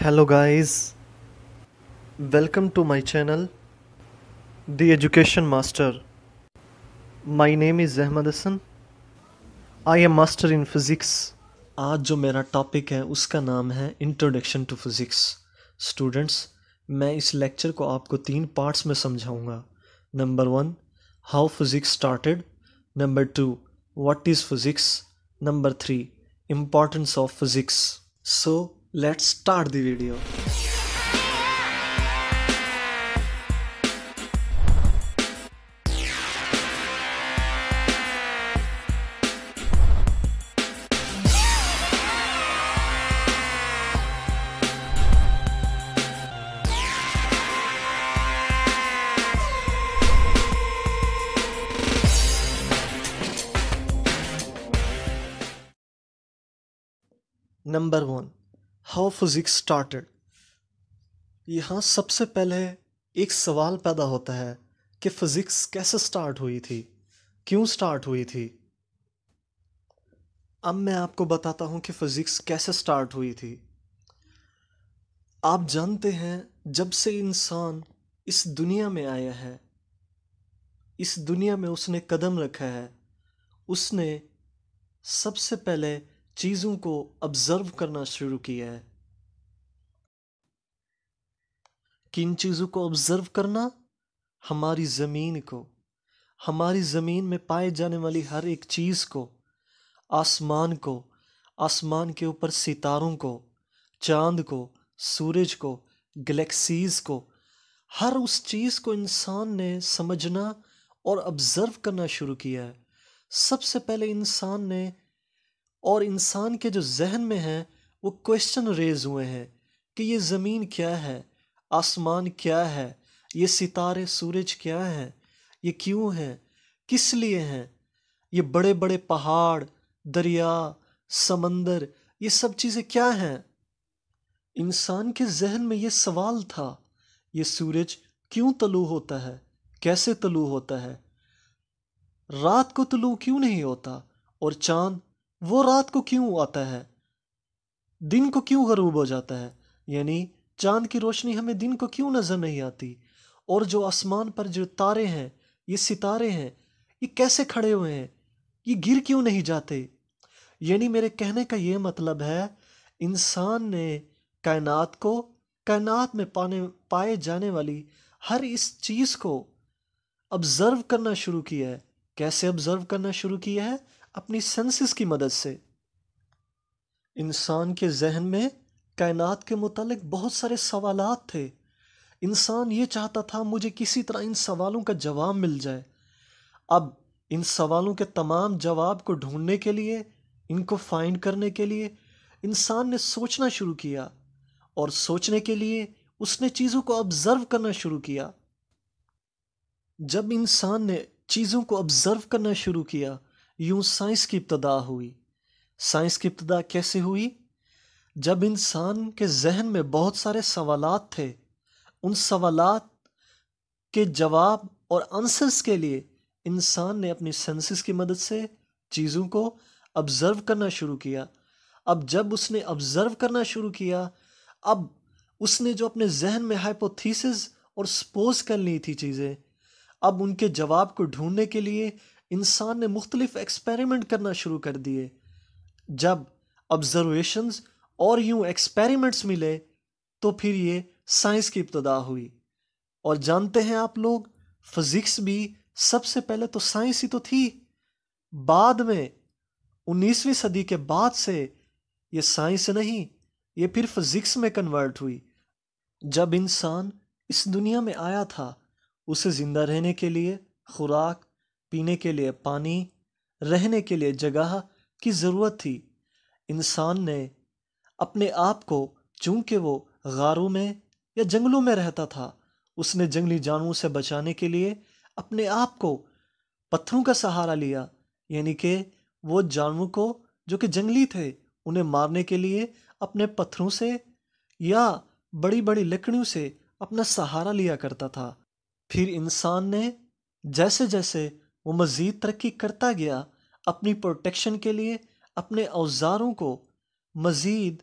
Hello guys welcome to my channel the education master my name is Ahmad Hasan I am master in physics आज जो मेरा topic है उसका नाम है इंट्रोडक्शन टू फिज़िक्स स्टूडेंट्स मैं इस लेक्चर को आपको तीन पार्ट्स में समझाऊंगा number one how physics started number two what is physics number three importance of physics so Let's start the video. Number 1 how physics started यहाँ सबसे पहले एक सवाल पैदा होता है कि फ़िज़िक्स कैसे स्टार्ट हुई थी क्यों स्टार्ट हुई थी अब मैं आपको बताता हूँ कि फ़िज़िक्स कैसे स्टार्ट हुई थी आप जानते हैं जब से इंसान इस दुनिया में आया है इस दुनिया में उसने कदम रखा है उसने सबसे पहले चीज़ों को ऑब्ज़र्व करना शुरू किया है किन चीज़ों को ऑब्ज़र्व करना हमारी ज़मीन को हमारी ज़मीन में पाए जाने वाली हर एक चीज़ को आसमान को आसमान के ऊपर सितारों को चांद को सूरज को गलेक्सीज़ को हर उस चीज़ को इंसान ने समझना और ऑब्ज़र्व करना शुरू किया है सबसे पहले इंसान ने और इंसान के जो जहन में हैं वो क्वेश्चन रेज हुए हैं कि ये ज़मीन क्या है आसमान क्या है ये सितारे सूरज क्या हैं ये क्यों हैं किस लिए हैं ये बड़े बड़े पहाड़ दरिया समंदर ये सब चीज़ें क्या हैं इंसान के जहन में ये सवाल था ये सूरज क्यों तलू होता है कैसे तलू होता है रात को तलू क्यों नहीं होता और चांद वो रात को क्यों आता है दिन को क्यों गरूब हो जाता है यानी चांद की रोशनी हमें दिन को क्यों नज़र नहीं आती और जो आसमान पर जो तारे हैं ये सितारे हैं ये कैसे खड़े हुए हैं ये गिर क्यों नहीं जाते यानी मेरे कहने का ये मतलब है इंसान ने कायनात को कायनात में पाने पाए जाने वाली हर इस चीज़ को ऑब्ज़र्व करना शुरू किया है कैसे ऑब्ज़र्व करना शुरू किया है अपनी सेंसेस की मदद से इंसान के जहन में कायनात के मुतलक बहुत सारे सवाल थे इंसान ये चाहता था मुझे किसी तरह इन सवालों का जवाब मिल जाए अब इन सवालों के तमाम जवाब को ढूंढने के लिए इनको फाइंड करने के लिए इंसान ने सोचना शुरू किया और सोचने के लिए उसने चीज़ों को ऑब्ज़र्व करना शुरू किया जब इंसान ने चीज़ों को ऑब्ज़र्व करना शुरू किया यूं साइंस की इब्तदा हुई साइंस की इब्तदा कैसे हुई जब इंसान के जहन में बहुत सारे सवालात थे उन सवालात के जवाब और आंसर्स के लिए इंसान ने अपनी सेंसेस की मदद से चीज़ों को ऑब्ज़र्व करना शुरू किया अब जब उसने ऑब्ज़र्व करना शुरू किया अब उसने जो अपने जहन में हाइपोथीसिस और सपोज कर ली थी चीज़ें अब उनके जवाब को ढूंढने के लिए इंसान ने मुख्तलिफ़ एक्सपेरिमेंट करना शुरू कर दिए जब ऑब्ज़रवेशंस और यूँ एक्सपेरिमेंट्स मिले तो फिर ये साइंस की इब्तदा हुई और जानते हैं आप लोग फिज़िक्स भी सबसे पहले तो साइंस ही तो थी बाद में उन्नीसवीं सदी के बाद से ये साइंस नहीं ये फिर फिज़िक्स में कन्वर्ट हुई जब इंसान इस दुनिया में आया था उसे ज़िंदा रहने के लिए खुराक पीने के लिए पानी रहने के लिए जगह की ज़रूरत थी इंसान ने अपने आप को चूँकि वो गारों में या जंगलों में रहता था उसने जंगली जानवरों से बचाने के लिए अपने आप को पत्थरों का सहारा लिया यानी कि वो जानवरों को जो कि जंगली थे उन्हें मारने के लिए अपने पत्थरों से या बड़ी बड़ी लकड़ियों से अपना सहारा लिया करता था फिर इंसान ने जैसे जैसे वो मज़ीद तरक्की करता गया अपनी प्रोटेक्शन के लिए अपने औज़ारों को मज़ीद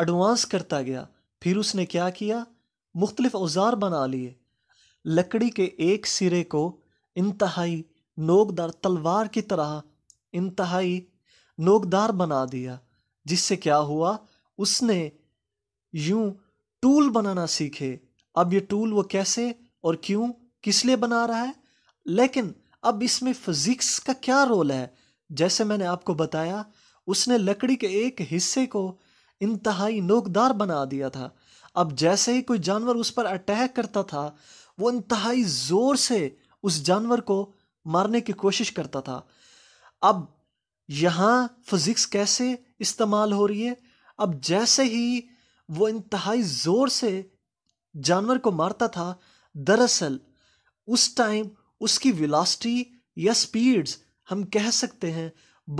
एडवांस करता गया फिर उसने क्या किया मुख्तलिफ औजार बना लिए लकड़ी के एक सिरे को इंतहाई नोकदार तलवार की तरह इंतहाई नोकदार बना दिया जिससे क्या हुआ उसने यूं टूल बनाना सीखे अब ये टूल वो कैसे और क्यों किस लिए बना रहा है लेकिन अब इसमें फिज़िक्स का क्या रोल है जैसे मैंने आपको बताया उसने लकड़ी के एक हिस्से को इंतहाई नोकदार बना दिया था अब जैसे ही कोई जानवर उस पर अटैक करता था वो इंतहाई ज़ोर से उस जानवर को मारने की कोशिश करता था अब यहाँ फिज़िक्स कैसे इस्तेमाल हो रही है अब जैसे ही वो इंतहाई ज़ोर से जानवर को मारता था दरअसल उस टाइम उसकी विलासिटी या स्पीड्स हम कह सकते हैं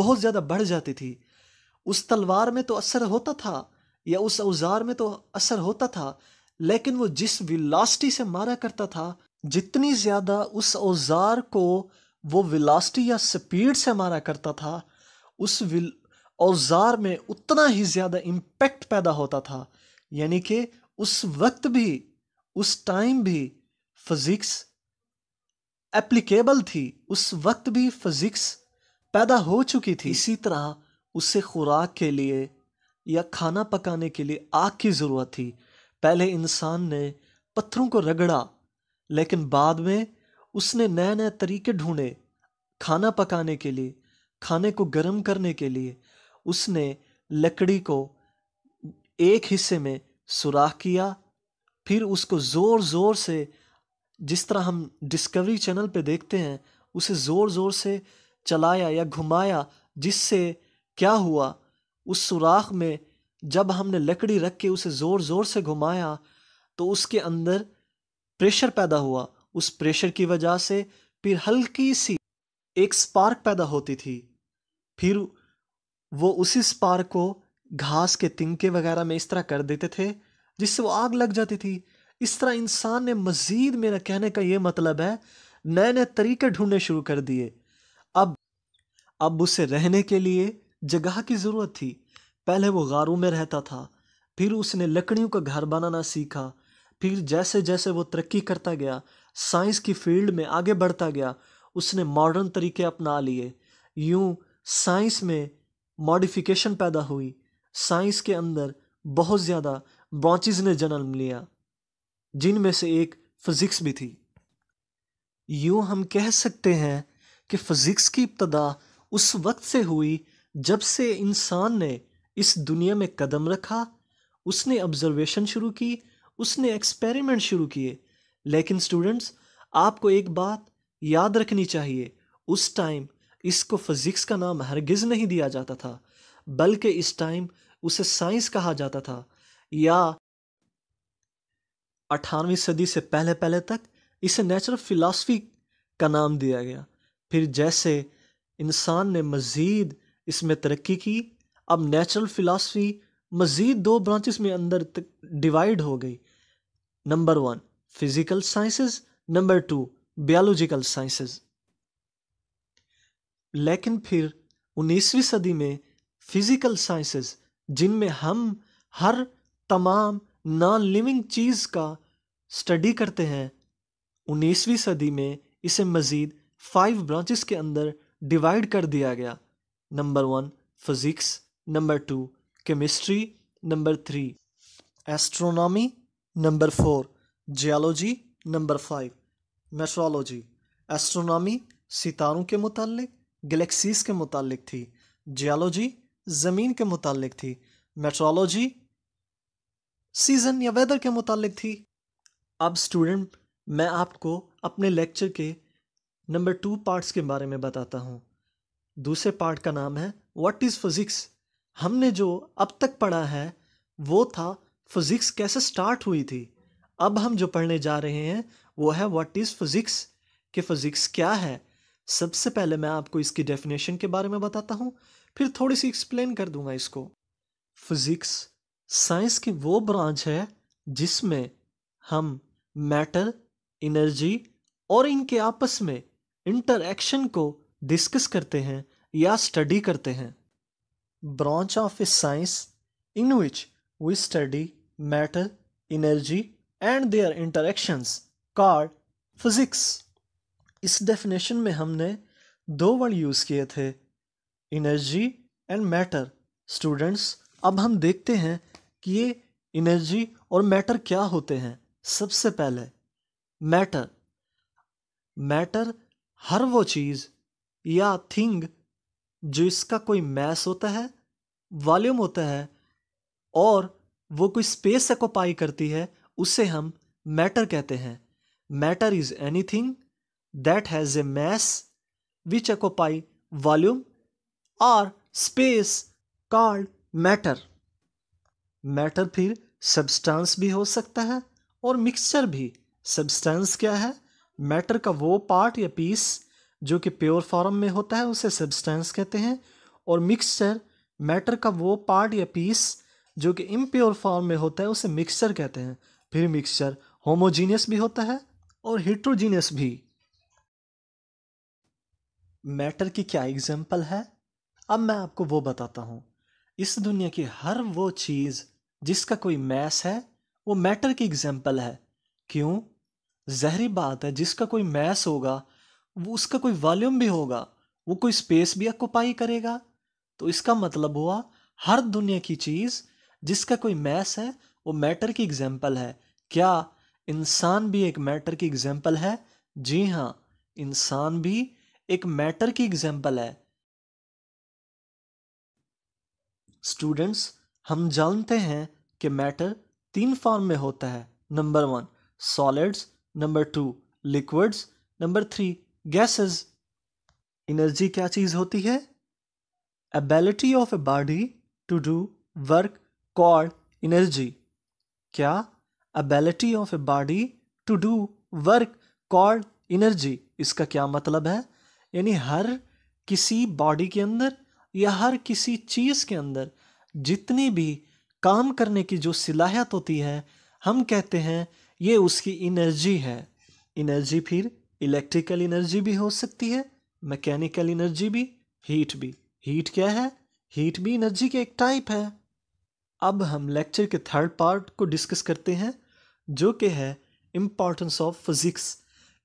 बहुत ज़्यादा बढ़ जाती थी उस तलवार में तो असर होता था या उस औजार में तो असर होता था लेकिन वो जिस विलासिटी से मारा करता था जितनी ज़्यादा उस औजार को वो विलासिटी या स्पीड से मारा करता था उस विल औजार में उतना ही ज़्यादा इम्पेक्ट पैदा होता था यानी कि उस वक्त भी उस टाइम भी फिज़िक्स एप्लीकेबल थी उस वक्त भी फिज़िक्स पैदा हो चुकी थी इसी तरह उसे खुराक के लिए या खाना पकाने के लिए आग की ज़रूरत थी पहले इंसान ने पत्थरों को रगड़ा लेकिन बाद में उसने नए नए तरीके ढूंढे खाना पकाने के लिए खाने को गर्म करने के लिए उसने लकड़ी को एक हिस्से में सुराख किया फिर उसको ज़ोर ज़ोर से जिस तरह हम डिस्कवरी चैनल पे देखते हैं उसे ज़ोर ज़ोर से चलाया या घुमाया जिससे क्या हुआ उस सुराख में जब हमने लकड़ी रख के उसे ज़ोर ज़ोर से घुमाया तो उसके अंदर प्रेशर पैदा हुआ उस प्रेशर की वजह से फिर हल्की सी एक स्पार्क पैदा होती थी फिर वो उसी स्पार्क को घास के तिनके वगैरह में इस तरह कर देते थे जिससे वो आग लग जाती थी इस तरह इंसान ने मज़ीद मेरा कहने का ये मतलब है नए नए तरीके ढूंढने शुरू कर दिए अब अब उसे रहने के लिए जगह की ज़रूरत थी पहले वो गारों में रहता था फिर उसने लकड़ियों का घर बनाना सीखा फिर जैसे जैसे वो तरक्की करता गया साइंस की फील्ड में आगे बढ़ता गया उसने मॉडर्न तरीके अपना लिए यूं साइंस में मॉडिफिकेशन पैदा हुई साइंस के अंदर बहुत ज़्यादा ब्रांचेज ने जन्म लिया जिनमें से एक फिज़िक्स भी थी यूँ हम कह सकते हैं कि फ़िज़िक्स की इब्तदा उस वक्त से हुई जब से इंसान ने इस दुनिया में कदम रखा उसने ऑब्जर्वेशन शुरू की उसने एक्सपेरिमेंट शुरू किए लेकिन स्टूडेंट्स आपको एक बात याद रखनी चाहिए उस टाइम इसको फिज़िक्स का नाम हरगिज़ नहीं दिया जाता था बल्कि इस टाइम उसे साइंस कहा जाता था या अठारहवीं सदी से पहले पहले तक इसे नेचुरल फ़िलासफ़ी का नाम दिया गया फिर जैसे इंसान ने मज़ीद इसमें तरक्की की अब नेचुरल फ़िलासफ़ी मज़ीद दो ब्रांचेस में अंदर तक डिवाइड हो गई number one physical sciences number two biological sciences लेकिन फिर 19वीं सदी में फिज़िकल साइंसेस जिनमें हम हर तमाम नॉन लिविंग चीज़ का स्टडी करते हैं उन्नीसवीं सदी में इसे मज़ीद फाइव ब्रांचेस के अंदर डिवाइड कर दिया गया number one physics number two chemistry number three astronomy number four geology number five metrology astronomy सितारों के मुतालिक गलेक्सीज़ के मुतालिक थी जियालॉजी ज़मीन के मुतालिक थी मेट्रोलॉजी सीज़न या वेदर के मुतालिक थी अब स्टूडेंट मैं आपको अपने लेक्चर के नंबर टू पार्ट्स के बारे में बताता हूँ दूसरे पार्ट का नाम है व्हाट इज़ फिज़िक्स हमने जो अब तक पढ़ा है वो था फिज़िक्स कैसे स्टार्ट हुई थी अब हम जो पढ़ने जा रहे हैं वो है व्हाट इज़ फिज़िक्स कि फ़िज़िक्स क्या है सबसे पहले मैं आपको इसकी डेफिनेशन के बारे में बताता हूँ फिर थोड़ी सी एक्सप्लेन कर दूंगा इसको फिज़िक्स साइंस की वो ब्रांच है जिसमें हम मैटर एनर्जी और इनके आपस में इंटरक्शन को डिस्कस करते हैं या स्टडी करते हैं branch of a science in which we study matter energy and their interactions कार फिजिक्स इस डेफिनेशन में हमने दो वर्ड यूज़ किए थे एनर्जी एंड मैटर स्टूडेंट्स अब हम देखते हैं कि ये एनर्जी और मैटर क्या होते हैं सबसे पहले मैटर मैटर हर वो चीज़ या थिंग जो इसका कोई मैस होता है वॉल्यूम होता है और वो कोई स्पेस एकोपाई करती है उसे हम मैटर कहते हैं मैटर इज़ एनी थिंग that has a mass which occupy volume और स्पेस कॉल्ड मैटर मैटर फिर सब्सटेंस भी हो सकता है और मिक्सचर भी सब्सटेंस क्या है मैटर का वो पार्ट या पीस जो कि प्योर फॉर्म में होता है उसे सब्सटेंस कहते हैं और मिक्सचर मैटर का वो पार्ट या पीस जो कि इम्प्योर फॉर्म में होता है उसे मिक्सचर कहते हैं फिर मिक्सचर होमोजीनियस भी होता है और हिट्रोजीनियस भी मैटर की क्या एग्जाम्पल है अब मैं आपको वो बताता हूँ इस दुनिया की हर वो चीज़ जिसका कोई मैस है वो मैटर की एग्जाम्पल है क्यों जहरी बात है जिसका कोई मैस होगा वो उसका कोई वॉल्यूम भी होगा वो कोई स्पेस भी ऑक्यूपाई करेगा तो इसका मतलब हुआ हर दुनिया की चीज़ जिसका कोई मैस है वो मैटर की एग्जाम्पल है क्या इंसान भी एक मैटर की एग्जाम्पल है जी हाँ इंसान भी एक मैटर की एग्जाम्पल है स्टूडेंट्स हम जानते हैं कि मैटर तीन फॉर्म में होता है number one solids number two liquids number three gases energy क्या चीज़ होती है ability of a body to do work called energy क्या ability of a body to do work called energy इसका क्या मतलब है यानी हर किसी बॉडी के अंदर या हर किसी चीज़ के अंदर जितनी भी काम करने की जो सलाहियत होती है हम कहते हैं ये उसकी एनर्जी है एनर्जी फिर इलेक्ट्रिकल एनर्जी भी हो सकती है मैकेनिकल एनर्जी भी हीट भी हीट क्या है हीट भी एनर्जी का एक टाइप है अब हम लेक्चर के थर्ड पार्ट को डिस्कस करते हैं जो कि है इम्पॉर्टेंस ऑफ फिज़िक्स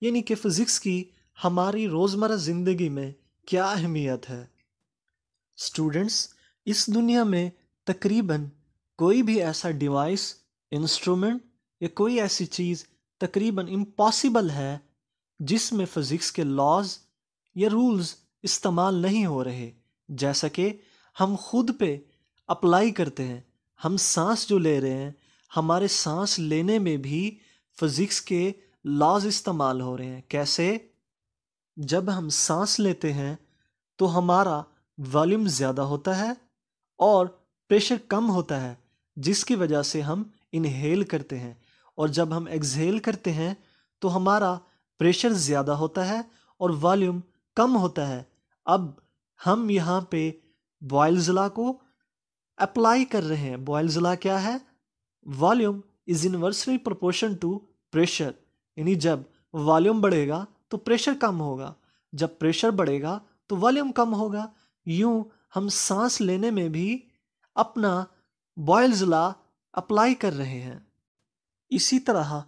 यानी कि फ़िज़िक्स की हमारी रोज़मर्रा ज़िंदगी में क्या अहमियत है स्टूडेंट्स इस दुनिया में तकरीबन कोई भी ऐसा डिवाइस इंस्ट्रूमेंट या कोई ऐसी चीज़ तकरीबन इम्पॉसिबल है जिसमें फ़िज़िक्स के लॉज या रूल्स इस्तेमाल नहीं हो रहे जैसा कि हम खुद पे अप्लाई करते हैं हम सांस जो ले रहे हैं हमारे सांस लेने में भी फ़िज़िक्स के लॉज इस्तेमाल हो रहे हैं कैसे जब हम सांस लेते हैं तो हमारा वॉल्यूम ज़्यादा होता है और प्रेशर कम होता है जिसकी वजह से हम इनहेल करते हैं और जब हम एक्सहेल करते हैं तो हमारा प्रेशर ज़्यादा होता है और वॉल्यूम कम होता है अब हम यहाँ पे जिला को अप्लाई कर रहे हैं जिला क्या है volume is inversely proportion to pressure यानी जब वॉल्यूम बढ़ेगा तो प्रेशर कम होगा जब प्रेशर बढ़ेगा तो वॉल्यूम कम होगा यूँ हम सांस लेने में भी अपना बॉयल्स ला अप्लाई कर रहे हैं इसी तरह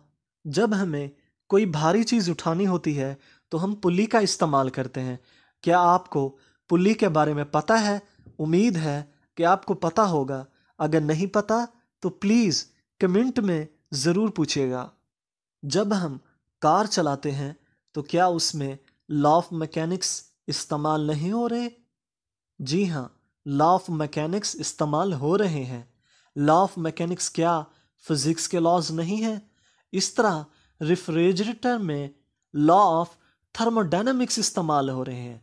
जब हमें कोई भारी चीज़ उठानी होती है तो हम पुली का इस्तेमाल करते हैं क्या आपको पुली के बारे में पता है उम्मीद है कि आपको पता होगा अगर नहीं पता तो प्लीज़ कमेंट में ज़रूर पूछिएगा जब हम कार चलाते हैं तो क्या उसमें लॉ ऑफ मैकेनिक्स इस्तेमाल नहीं हो रहे जी हाँ लॉ ऑफ मैकेनिक्स इस्तेमाल हो रहे हैं लॉ ऑफ मैकेनिक्स क्या फिजिक्स के लॉज नहीं हैं इस तरह रिफ्रिजरेटर में लॉ ऑफ थर्मोडाइनमिक्स इस्तेमाल हो रहे हैं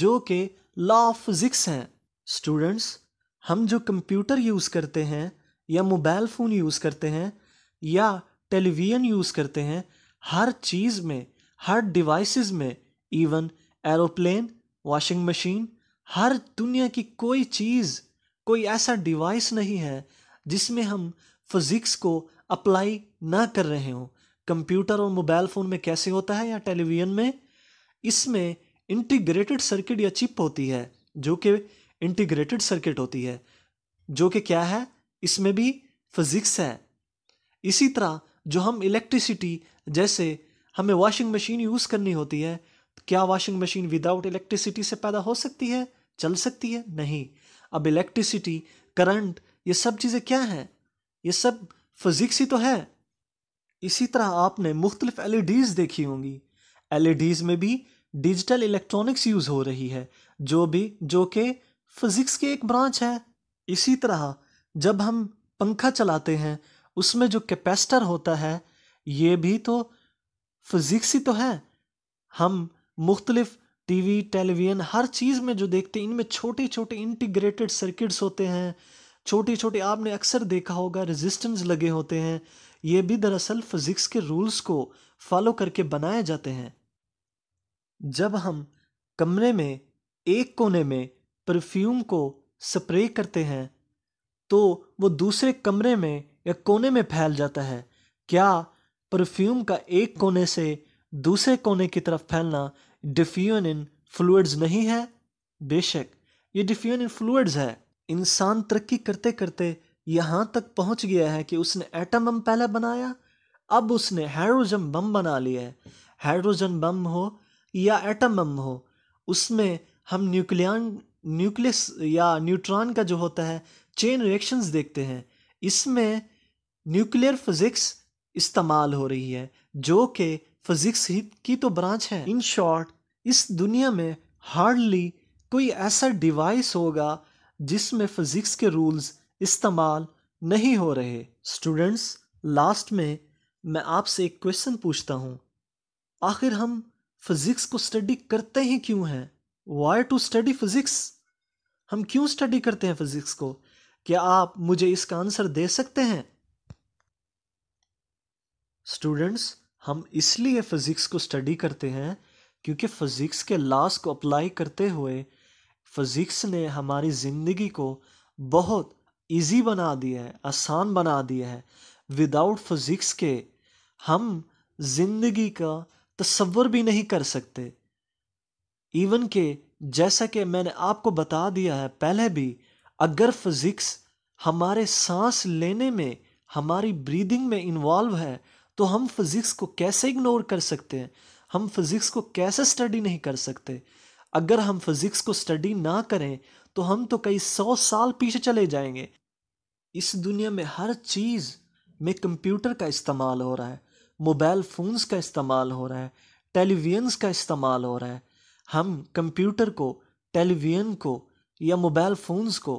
जो कि लॉ ऑफ फिजिक्स हैं स्टूडेंट्स हम जो कंप्यूटर यूज़ करते हैं या मोबाइल फ़ोन यूज़ करते हैं या टेलीविज़न यूज़ करते हैं हर चीज़ में हर डिवाइसेस में इवन एरोप्लेन वॉशिंग मशीन हर दुनिया की कोई चीज़ कोई ऐसा डिवाइस नहीं है जिसमें हम फिज़िक्स को अप्लाई ना कर रहे हों कंप्यूटर और मोबाइल फ़ोन में कैसे होता है या टेलीविज़न में इसमें इंटीग्रेटेड सर्किट या चिप होती है जो कि इंटीग्रेटेड सर्किट होती है जो कि क्या है इसमें भी फिज़िक्स है इसी तरह जो हम इलेक्ट्रिसिटी जैसे हमें वॉशिंग मशीन यूज़ करनी होती है क्या वॉशिंग मशीन विदाउट इलेक्ट्रिसिटी से पैदा हो सकती है चल सकती है नहीं अब इलेक्ट्रिसिटी करंट ये सब चीज़ें क्या हैं ये सब फिज़िक्स ही तो है इसी तरह आपने मुख्तलिफ एल e देखी होंगी एल e में भी डिजिटल इलेक्ट्रॉनिक्स यूज़ हो रही है जो भी जो कि फिज़िक्स के एक ब्रांच है इसी तरह जब हम पंखा चलाते हैं उसमें जो कैपेसिटर होता है ये भी तो फिज़िक्स ही तो है हम मुख्तलिफ टीवी टेलीविज़न हर चीज़ में जो देखते हैं इनमें छोटे छोटे इंटीग्रेटेड सर्किट्स होते हैं छोटी छोटी आपने अक्सर देखा होगा रेजिस्टेंस लगे होते हैं ये भी दरअसल फिज़िक्स के रूल्स को फॉलो करके बनाए जाते हैं जब हम कमरे में एक कोने में परफ्यूम को स्प्रे करते हैं तो वो दूसरे कमरे में या कोने में फैल जाता है क्या परफ्यूम का एक कोने से दूसरे कोने की तरफ फैलना डिफ्यून इन फ्लूड्स नहीं है बेशक ये डिफ्यून इन फ्लूड्स है इंसान तरक्की करते करते यहाँ तक पहुँच गया है कि उसने एटम बम पहले बनाया अब उसने हाइड्रोजन बम बना लिया है हाइड्रोजन बम हो या एटम बम हो उसमें हम न्यूक्लियन न्यूक्लियस या न्यूट्रॉन का जो होता है चेन रिएक्शंस देखते हैं इसमें न्यूक्लियर फिज़िक्स इस्तेमाल हो रही है जो कि फिज़िक्स ही की तो ब्रांच है इन शॉर्ट इस दुनिया में हार्डली कोई ऐसा डिवाइस होगा जिसमें फ़िज़िक्स के रूल्स इस्तेमाल नहीं हो रहे स्टूडेंट्स लास्ट में मैं आपसे एक क्वेश्चन पूछता हूँ आखिर हम फ़िज़िक्स को स्टडी करते ही क्यों हैं वाई टू स्टडी फ़िज़िक्स हम क्यों स्टडी करते हैं फ़िज़िक्स को क्या आप मुझे इसका आंसर दे सकते हैं स्टूडेंट्स हम इसलिए फ़िज़िक्स को स्टडी करते हैं क्योंकि फ़िज़िक्स के लॉस को अप्लाई करते हुए फ़िज़िक्स ने हमारी ज़िंदगी को बहुत इजी बना दिया है आसान बना दिया है विदाउट फ़िज़िक्स के हम ज़िंदगी का तस्वर भी नहीं कर सकते इवन के जैसा कि मैंने आपको बता दिया है पहले भी अगर फ़िज़िक्स हमारे सांस लेने में हमारी ब्रीदिंग में इन्वॉल्व है तो हम फिज़िक्स को कैसे इग्नोर कर सकते हैं हम फिज़िक्स को कैसे स्टडी नहीं कर सकते अगर हम फिज़िक्स को स्टडी ना करें तो हम तो कई सौ साल पीछे चले जाएंगे इस दुनिया में हर चीज़ में कंप्यूटर का इस्तेमाल हो रहा है मोबाइल फ़ोन्स का इस्तेमाल हो रहा है टेलीविजन्स का इस्तेमाल हो रहा है हम कंप्यूटर को टेलीविजन को या मोबाइल फ़ोन्स को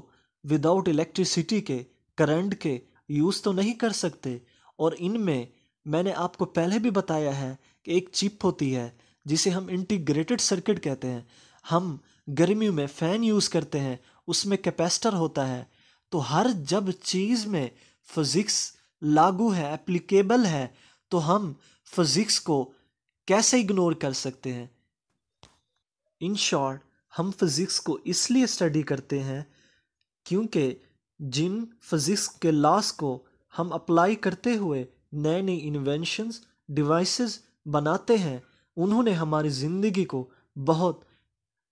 विदाउट इलेक्ट्रिसिटी के करंट के यूज़ तो नहीं कर सकते और इनमें मैंने आपको पहले भी बताया है कि एक चिप होती है जिसे हम इंटीग्रेटेड सर्किट कहते हैं हम गर्मियों में फ़ैन यूज़ करते हैं उसमें कैपेसिटर होता है तो हर जब चीज़ में फिज़िक्स लागू है एप्लीकेबल है तो हम फिज़िक्स को कैसे इग्नोर कर सकते हैं इन शॉर्ट हम फिज़िक्स को इसलिए स्टडी करते हैं क्योंकि जिन फिज़िक्स के लॉस को हम अप्लाई करते हुए नए नए इन्वेंशंस डिवाइसेस बनाते हैं उन्होंने हमारी ज़िंदगी को बहुत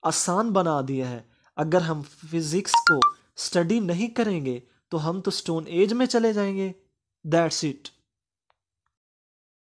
आसान बना दिया है अगर हम फिज़िक्स को स्टडी नहीं करेंगे तो हम तो स्टोन एज में चले जाएंगे दैट्स इट